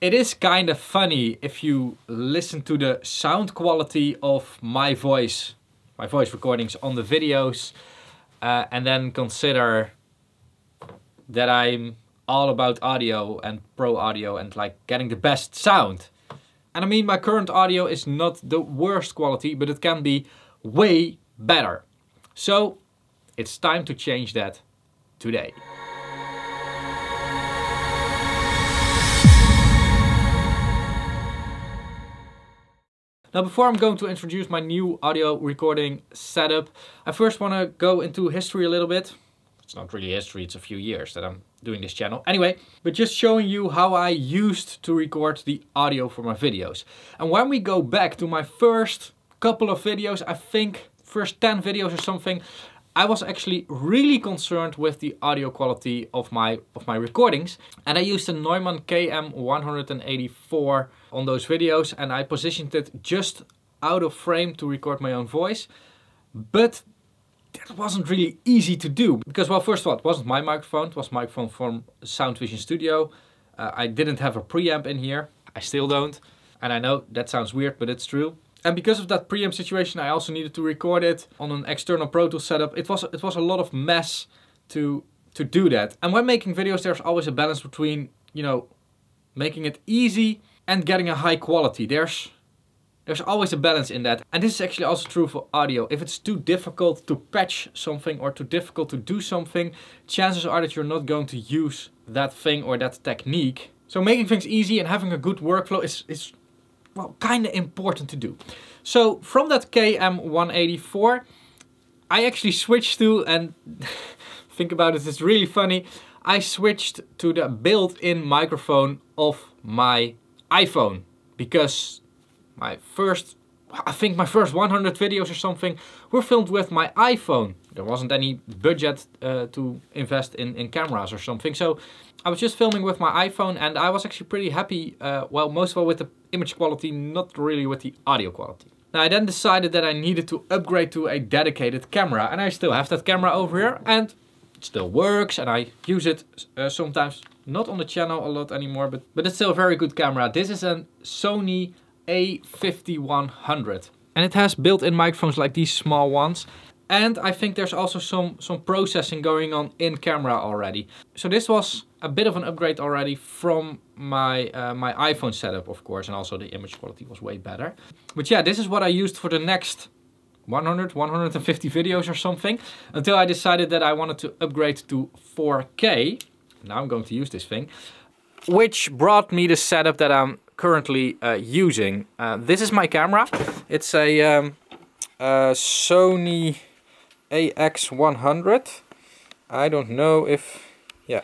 It is kind of funny if you listen to the sound quality of my voice, my voice recordings on the videos, uh, and then consider that I'm all about audio and pro audio and like getting the best sound. And I mean, my current audio is not the worst quality, but it can be way better. So it's time to change that today. Now before I'm going to introduce my new audio recording setup, I first want to go into history a little bit. It's not really history, it's a few years that I'm doing this channel. Anyway, but just showing you how I used to record the audio for my videos. And when we go back to my first couple of videos, I think first 10 videos or something, I was actually really concerned with the audio quality of my, of my recordings. And I used a Neumann KM184 on those videos and I positioned it just out of frame to record my own voice. But that wasn't really easy to do because, well, first of all, it wasn't my microphone. It was microphone from Soundvision Studio. Uh, I didn't have a preamp in here. I still don't. And I know that sounds weird, but it's true. And because of that preamp situation, I also needed to record it on an external Pro Tools setup. It was, it was a lot of mess to, to do that. And when making videos, there's always a balance between, you know, making it easy and getting a high quality. There's there's always a balance in that. And this is actually also true for audio. If it's too difficult to patch something or too difficult to do something, chances are that you're not going to use that thing or that technique. So making things easy and having a good workflow is, is well, kind of important to do. So from that KM184, I actually switched to, and think about it, it's really funny, I switched to the built-in microphone of my iPhone because my first I think my first 100 videos or something were filmed with my iPhone. There wasn't any budget uh, to invest in, in cameras or something. So I was just filming with my iPhone and I was actually pretty happy, uh, well, most of all with the image quality, not really with the audio quality. Now I then decided that I needed to upgrade to a dedicated camera and I still have that camera over here and it still works and I use it uh, sometimes, not on the channel a lot anymore, but, but it's still a very good camera. This is a Sony a5100. And it has built-in microphones like these small ones. And I think there's also some, some processing going on in camera already. So this was a bit of an upgrade already from my, uh, my iPhone setup, of course. And also the image quality was way better. But yeah, this is what I used for the next 100, 150 videos or something. Until I decided that I wanted to upgrade to 4K. Now I'm going to use this thing. Which brought me the setup that I'm currently uh, using. Uh, this is my camera. It's a, um, uh, a Sony AX100. I don't know if... Yeah,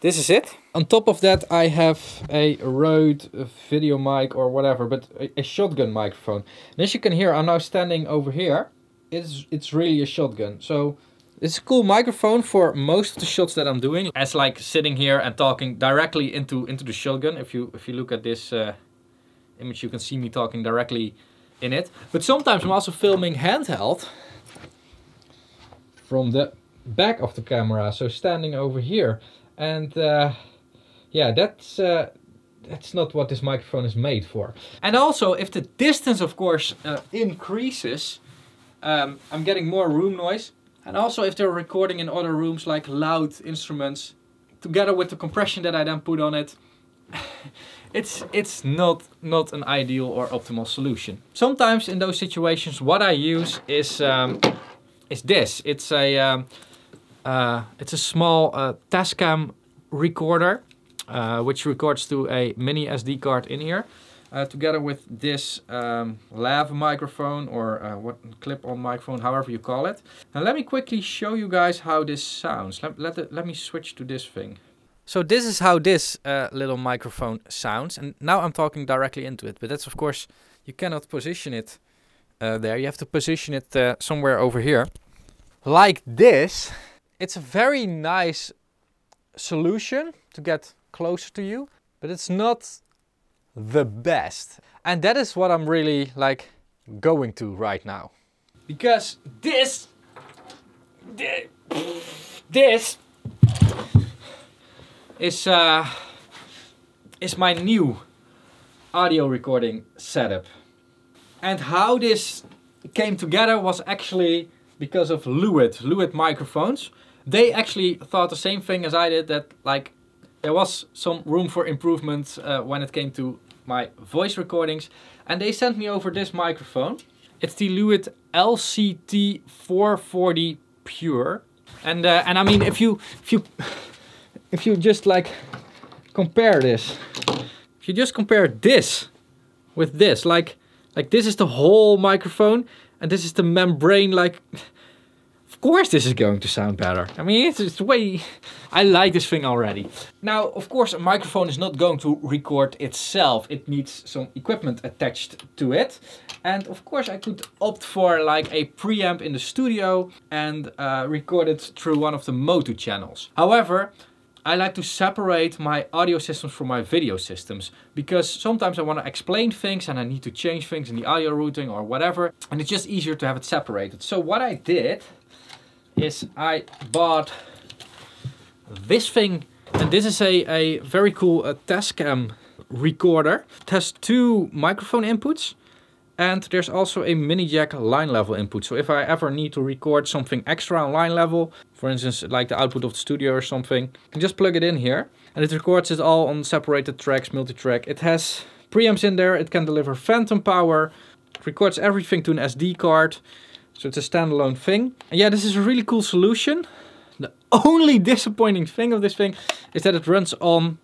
this is it. On top of that I have a Rode video mic or whatever, but a, a shotgun microphone. And as you can hear, I'm now standing over here. It's, it's really a shotgun. So it's a cool microphone for most of the shots that I'm doing. As like sitting here and talking directly into, into the shotgun. If you, if you look at this uh, image, you can see me talking directly in it. But sometimes I'm also filming handheld from the back of the camera. So standing over here. And uh, yeah, that's, uh, that's not what this microphone is made for. And also, if the distance, of course, uh, increases, um, I'm getting more room noise. And also if they're recording in other rooms like loud instruments together with the compression that I then put on it it's it's not not an ideal or optimal solution. Sometimes in those situations what I use is um, is this. It's a um, uh, it's a small uh, Tascam recorder uh, which records to a mini SD card in here uh, together with this um, lav microphone or uh, what clip-on microphone, however you call it. and let me quickly show you guys how this sounds. Let, let, the, let me switch to this thing. So this is how this uh, little microphone sounds. And now I'm talking directly into it. But that's of course, you cannot position it uh, there. You have to position it uh, somewhere over here. Like this. It's a very nice solution to get closer to you. But it's not the best. And that is what I'm really like going to right now. Because this, this, this is, uh, is my new audio recording setup. And how this came together was actually because of Lewitt, Lewitt microphones. They actually thought the same thing as I did that like there was some room for improvement uh, when it came to my voice recordings. And they sent me over this microphone. It's the Lewitt LCT440 Pure. And, uh, and I mean, if you, if you, if you just like compare this, if you just compare this with this, like, like this is the whole microphone and this is the membrane, like, of course this is going to sound better. I mean, it's, it's way... I like this thing already. Now, of course, a microphone is not going to record itself. It needs some equipment attached to it. And of course, I could opt for like a preamp in the studio and uh, record it through one of the Motu channels. However, I like to separate my audio systems from my video systems because sometimes I want to explain things and I need to change things in the audio routing or whatever and it's just easier to have it separated. So what I did is I bought this thing. And this is a, a very cool uh, cam recorder. It has two microphone inputs. And there's also a mini jack line level input. So if I ever need to record something extra on line level, for instance, like the output of the studio or something, I can just plug it in here. And it records it all on separated tracks, multi-track. It has preamps in there. It can deliver phantom power. It records everything to an SD card. So it's a standalone thing. And yeah, this is a really cool solution. The only disappointing thing of this thing is that it runs on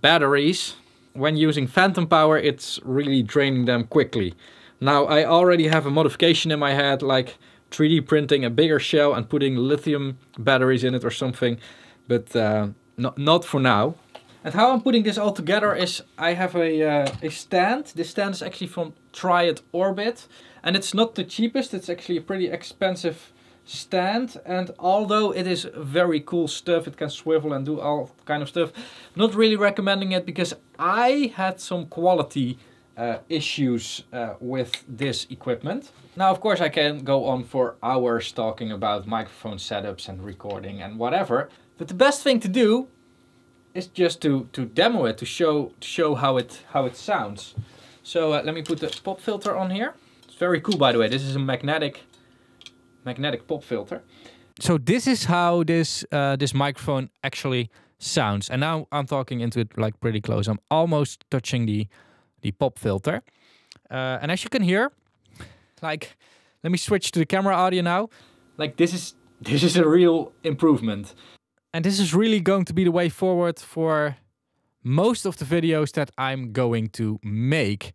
batteries. When using phantom power, it's really draining them quickly. Now, I already have a modification in my head, like 3D printing a bigger shell and putting lithium batteries in it or something, but uh, not, not for now. And how I'm putting this all together is I have a, uh, a stand. This stand is actually from Triad Orbit. And it's not the cheapest, it's actually a pretty expensive stand and although it is very cool stuff it can swivel and do all kind of stuff not really recommending it because I had some quality uh, issues uh, with this equipment. Now, of course, I can go on for hours talking about microphone setups and recording and whatever, but the best thing to do is just to, to demo it, to show, to show how, it, how it sounds. So uh, let me put the pop filter on here. It's very cool, by the way. This is a magnetic, magnetic pop filter. So this is how this uh, this microphone actually sounds. And now I'm talking into it like pretty close. I'm almost touching the the pop filter. Uh, and as you can hear, like, let me switch to the camera audio now. Like this is this is a real improvement. And this is really going to be the way forward for most of the videos that I'm going to make.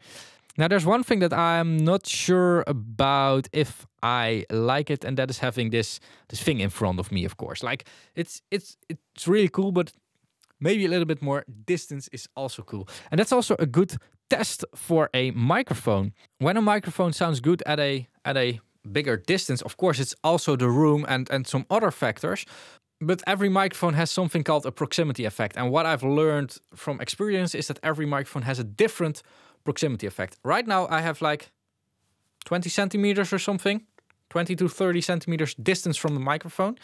Now, there's one thing that I'm not sure about if I like it, and that is having this this thing in front of me. Of course, like it's it's it's really cool, but maybe a little bit more distance is also cool. And that's also a good test for a microphone. When a microphone sounds good at a at a bigger distance, of course, it's also the room and and some other factors. But every microphone has something called a proximity effect. And what I've learned from experience is that every microphone has a different proximity effect. Right now I have like 20 centimeters or something, 20 to 30 centimeters distance from the microphone.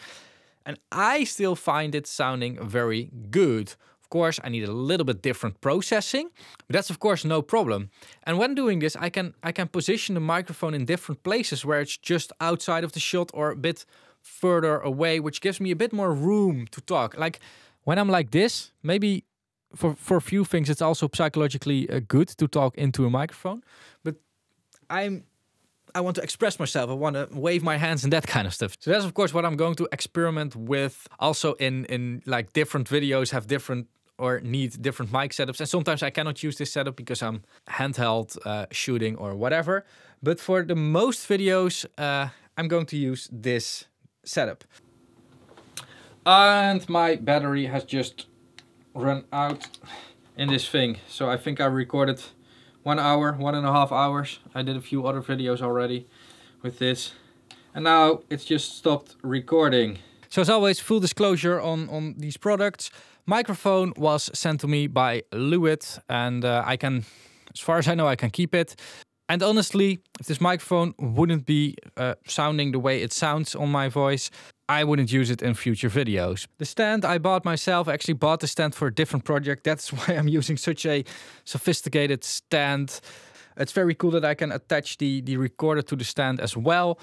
And I still find it sounding very good. Of course, I need a little bit different processing, but that's of course no problem. And when doing this, I can I can position the microphone in different places where it's just outside of the shot or a bit further away, which gives me a bit more room to talk. Like when I'm like this, maybe for for a few things it's also psychologically uh, good to talk into a microphone but i'm i want to express myself i want to wave my hands and that kind of stuff so that's of course what i'm going to experiment with also in in like different videos have different or need different mic setups and sometimes i cannot use this setup because i'm handheld uh, shooting or whatever but for the most videos uh, i'm going to use this setup and my battery has just run out in this thing. So I think I recorded one hour, one and a half hours. I did a few other videos already with this. And now it's just stopped recording. So as always, full disclosure on, on these products. Microphone was sent to me by Lewitt and uh, I can, as far as I know, I can keep it. And honestly, if this microphone wouldn't be uh, sounding the way it sounds on my voice, I wouldn't use it in future videos. The stand I bought myself, I actually bought the stand for a different project. That's why I'm using such a sophisticated stand. It's very cool that I can attach the, the recorder to the stand as well.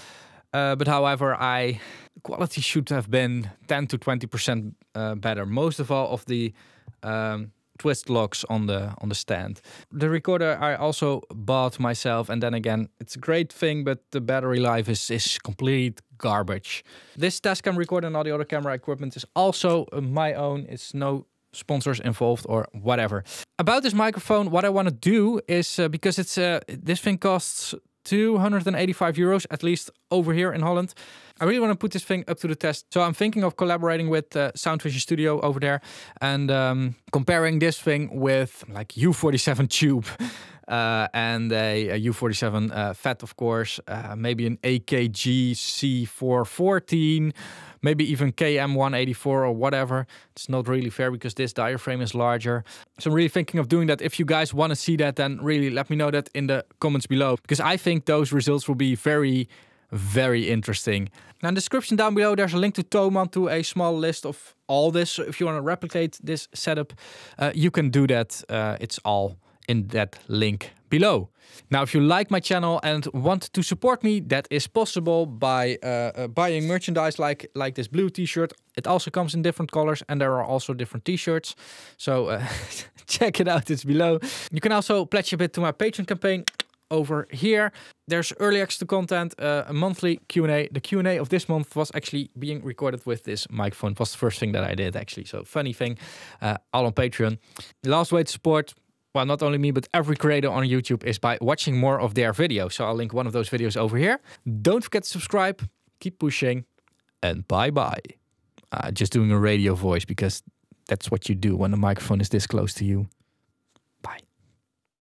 Uh, but however, I quality should have been 10 to 20% uh, better. Most of all of the um, twist locks on the on the stand. The recorder I also bought myself, and then again, it's a great thing, but the battery life is is complete garbage. This Tascam recorder and all the other camera equipment is also my own. It's no sponsors involved or whatever. About this microphone, what I want to do is uh, because it's uh, this thing costs 285 euros, at least over here in Holland. I really want to put this thing up to the test. So I'm thinking of collaborating with uh, Sound Vision Studio over there and um, comparing this thing with like U47 Tube. Uh, and a a U47 uh, FAT, of course, uh, maybe an AKG C414, maybe even KM184 or whatever. It's not really fair because this diaphragm is larger. So I'm really thinking of doing that. If you guys want to see that, then really let me know that in the comments below because I think those results will be very very interesting. Now in the description down below there's a link to Toman to a small list of all this. So if you want to replicate this setup, uh, you can do that. Uh, it's all in that link below. Now, if you like my channel and want to support me, that is possible by uh, uh, buying merchandise like, like this blue t-shirt. It also comes in different colors and there are also different t-shirts. So uh, check it out, it's below. You can also pledge a bit to my Patreon campaign over here. There's early extra content, uh, a monthly Q&A. The Q&A of this month was actually being recorded with this microphone. It was the first thing that I did actually. So funny thing, uh, all on Patreon. Last way to support, well, not only me, but every creator on YouTube is by watching more of their videos. So I'll link one of those videos over here. Don't forget to subscribe, keep pushing, and bye bye. Uh, just doing a radio voice because that's what you do when the microphone is this close to you.